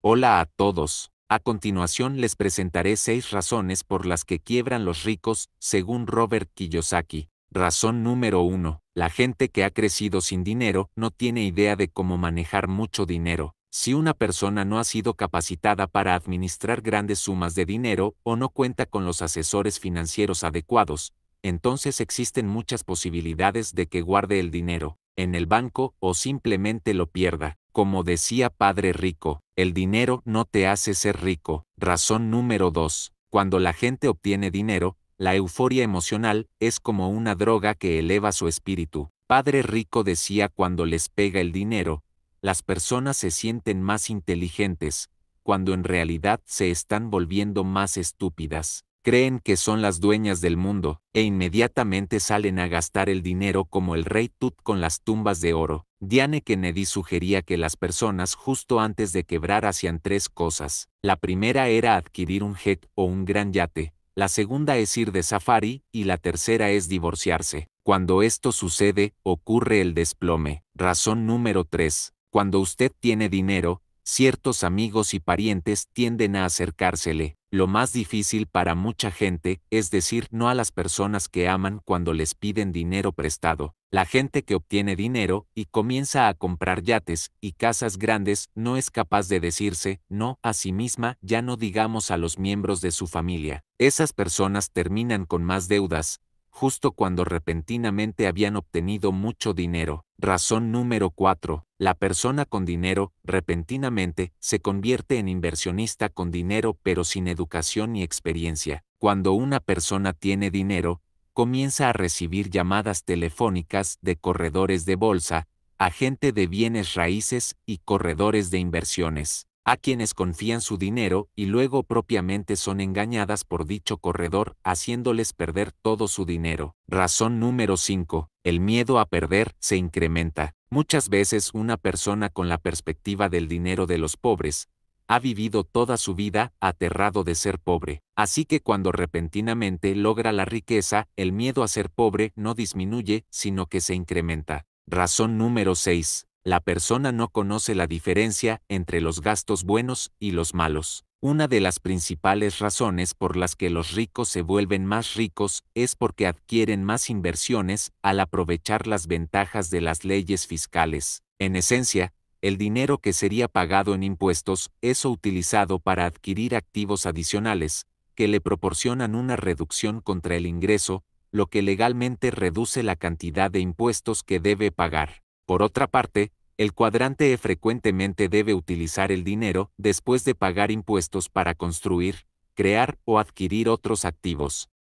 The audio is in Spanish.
Hola a todos. A continuación les presentaré seis razones por las que quiebran los ricos, según Robert Kiyosaki. Razón número uno: La gente que ha crecido sin dinero no tiene idea de cómo manejar mucho dinero. Si una persona no ha sido capacitada para administrar grandes sumas de dinero o no cuenta con los asesores financieros adecuados, entonces existen muchas posibilidades de que guarde el dinero en el banco o simplemente lo pierda. Como decía Padre Rico, el dinero no te hace ser rico. Razón número 2. Cuando la gente obtiene dinero, la euforia emocional es como una droga que eleva su espíritu. Padre Rico decía cuando les pega el dinero, las personas se sienten más inteligentes, cuando en realidad se están volviendo más estúpidas creen que son las dueñas del mundo, e inmediatamente salen a gastar el dinero como el rey Tut con las tumbas de oro. Diane Kennedy sugería que las personas justo antes de quebrar hacían tres cosas. La primera era adquirir un jet o un gran yate, la segunda es ir de safari y la tercera es divorciarse. Cuando esto sucede, ocurre el desplome. Razón número 3. Cuando usted tiene dinero, ciertos amigos y parientes tienden a acercársele, lo más difícil para mucha gente es decir no a las personas que aman cuando les piden dinero prestado. La gente que obtiene dinero y comienza a comprar yates y casas grandes no es capaz de decirse no a sí misma, ya no digamos a los miembros de su familia. Esas personas terminan con más deudas, justo cuando repentinamente habían obtenido mucho dinero. Razón número 4. La persona con dinero, repentinamente, se convierte en inversionista con dinero pero sin educación ni experiencia. Cuando una persona tiene dinero, comienza a recibir llamadas telefónicas de corredores de bolsa, agente de bienes raíces y corredores de inversiones a quienes confían su dinero y luego propiamente son engañadas por dicho corredor, haciéndoles perder todo su dinero. Razón número 5. El miedo a perder se incrementa. Muchas veces una persona con la perspectiva del dinero de los pobres, ha vivido toda su vida aterrado de ser pobre, así que cuando repentinamente logra la riqueza, el miedo a ser pobre no disminuye, sino que se incrementa. Razón número 6 la persona no conoce la diferencia entre los gastos buenos y los malos. Una de las principales razones por las que los ricos se vuelven más ricos es porque adquieren más inversiones al aprovechar las ventajas de las leyes fiscales. En esencia, el dinero que sería pagado en impuestos es utilizado para adquirir activos adicionales, que le proporcionan una reducción contra el ingreso, lo que legalmente reduce la cantidad de impuestos que debe pagar. Por otra parte, el cuadrante E frecuentemente debe utilizar el dinero después de pagar impuestos para construir, crear o adquirir otros activos.